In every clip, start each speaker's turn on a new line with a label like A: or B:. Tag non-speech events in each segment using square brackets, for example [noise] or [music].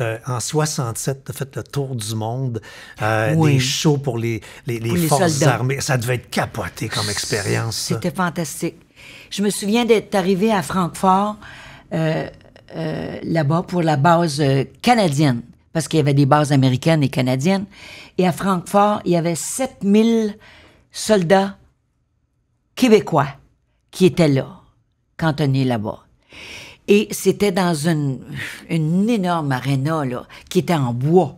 A: Euh, en 67, tu as fait le tour du monde, euh, des shows pour les, forces armées. Ça devait être capoté comme expérience. C'était fantastique. Je me souviens d'être arrivé à Francfort, euh, euh, là-bas, pour la base canadienne, parce qu'il y avait des bases américaines et canadiennes. Et à Francfort, il y avait 7000 soldats québécois qui étaient là, cantonnés là-bas. Et c'était dans une, une énorme aréna là, qui était en bois,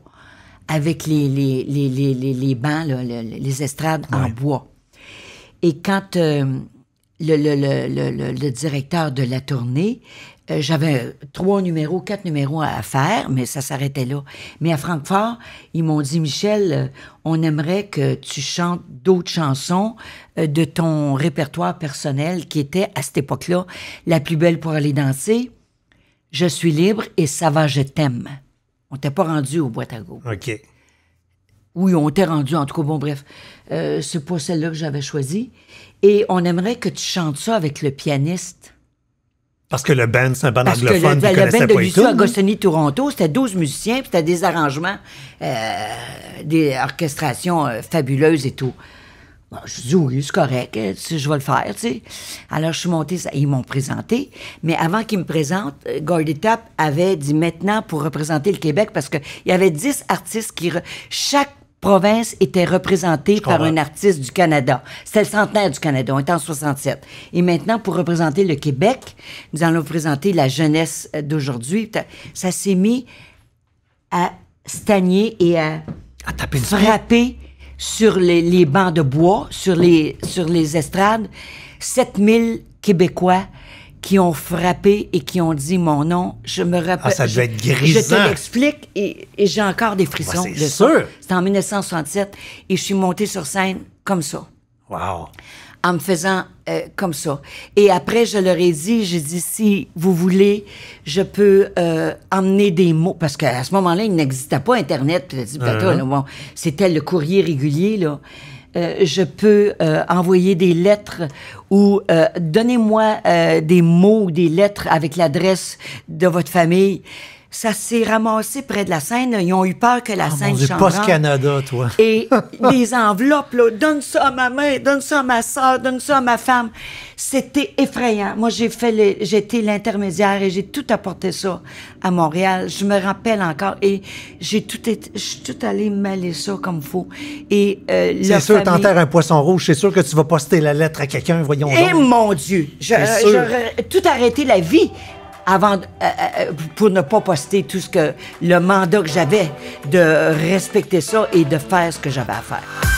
A: avec les, les, les, les, les bancs, là, les, estrades en bois. Et quand... Euh, le, le, directeur de la tournée. Euh, j'avais trois numéros, quatre numéros à faire, mais ça s'arrêtait là. Mais à Francfort, ils m'ont dit, Michel, euh, on aimerait que tu chantes d'autres chansons euh, de ton répertoire personnel qui était, à cette époque-là, la plus belle pour aller danser. Je suis libre et ça va, je t'aime. On t'a pas rendu au boîte à go. OK. Oui, on t'est rendu, en tout cas, bon, bref. Euh, c'est pas celle-là que j'avais choisie. Et on aimerait que tu chantes ça avec le pianiste. Parce que le band, c'est un band anglophone. que le, ben, le, de Lucio Toronto, c'était 12 musiciens, puis c'était des arrangements, euh, des orchestrations euh, fabuleuses et tout. je dis oui, c'est correct, je vais le faire, tu sais. Alors, je suis montée, ils m'ont présenté, mais avant qu'ils me présentent, Gordy Tap avait dit maintenant pour représenter le Québec, parce qu'il y avait 10 artistes qui... Chaque province était représentée par un artiste du Canada. C'était le centenaire du Canada, on était en 67. Et maintenant, pour représenter le Québec, nous allons présenter la jeunesse d'aujourd'hui. Ça s'est mis à stagner et à, frapper sur les, bancs de bois, sur les, sur les estrades. 7000 Québécois qui ont frappé et qui ont dit mon nom. Je me rappelle. Ah, ça doit être grisant. Je te l'explique et, et j'ai encore des frissons. Ben, c'est sûr. C'était en 1967 et je suis montée sur scène comme ça. Wow. En me faisant euh, comme ça. Et après, je leur ai dit, j'ai dit, si vous voulez, je peux euh, emmener des mots. Parce qu'à ce moment-là, il n'existait pas Internet. Ah, ah. bon, C'était le courrier régulier, là. Euh, je peux euh, envoyer des lettres ou euh, donnez-moi des mots ou des lettres avec l'adresse de votre famille ça s'est ramassé près de la scène. Ils ont eu peur que la oh scène change. Post-Canada, toi. Et [laughs] les enveloppes, là, donne ça à ma mère, donne ça à ma soeur, donne ça à ma femme. C'était effrayant. Moi, j'ai fait j'étais l'intermédiaire et j'ai tout apporté ça à Montréal. Je me rappelle encore et j'ai tout, je tout allé mêler ça comme faut. Et, euh, C'est sûr, t'enterres un poisson rouge. C'est sûr que tu vas poster la lettre à quelqu'un, voyons. Eh mon Dieu! j'aurais tout arrêté la vie avant, euh, euh, euh, pour ne pas poster tout ce que le mandat que j'avais, de respecter ça et de faire ce que j'avais à faire.